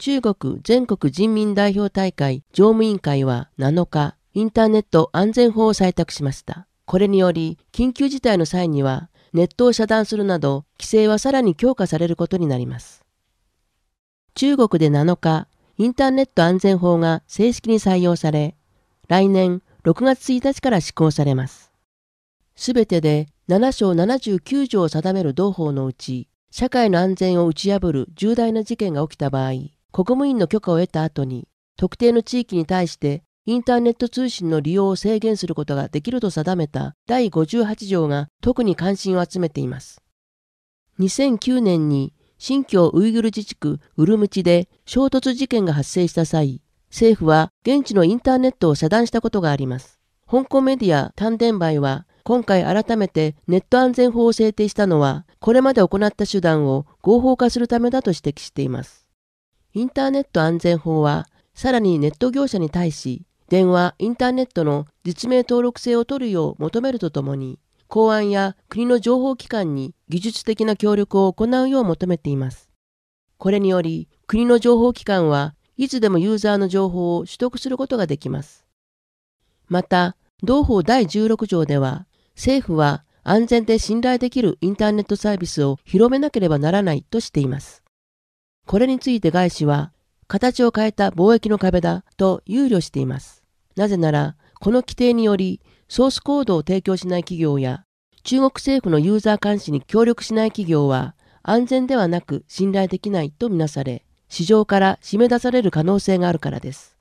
中国全国人民代表大会常務委員会は7日、インターネット安全法を採択しました。これにより、緊急事態の際には、ネットを遮断するなど、規制はさらに強化されることになります。中国で7日、インターネット安全法が正式に採用され、来年6月1日から施行されます。すべてで7章79条を定める同法のうち、社会の安全を打ち破る重大な事件が起きた場合、国務院の許可を得た後に、特定の地域に対してインターネット通信の利用を制限することができると定めた第58条が特に関心を集めています。2009年に新疆ウイグル自治区ウルムチで衝突事件が発生した際、政府は現地のインターネットを遮断したことがあります。香港メディア丹田梅は今回改めてネット安全法を制定したのはこれまで行った手段を合法化するためだと指摘しています。インターネット安全法は、さらにネット業者に対し、電話、インターネットの実名登録制を取るよう求めるとともに、公安や国の情報機関に技術的な協力を行うよう求めています。これにより、国の情報機関はいつでもユーザーの情報を取得することができます。また、同法第16条では、政府は安全で信頼できるインターネットサービスを広めなければならないとしています。これについて外資は、形を変えた貿易の壁だと憂慮しています。なぜなら、この規定により、ソースコードを提供しない企業や、中国政府のユーザー監視に協力しない企業は、安全ではなく信頼できないとみなされ、市場から締め出される可能性があるからです。